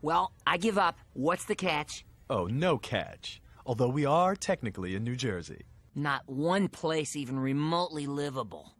Well, I give up. What's the catch? Oh, no catch. Although we are technically in New Jersey. Not one place even remotely livable.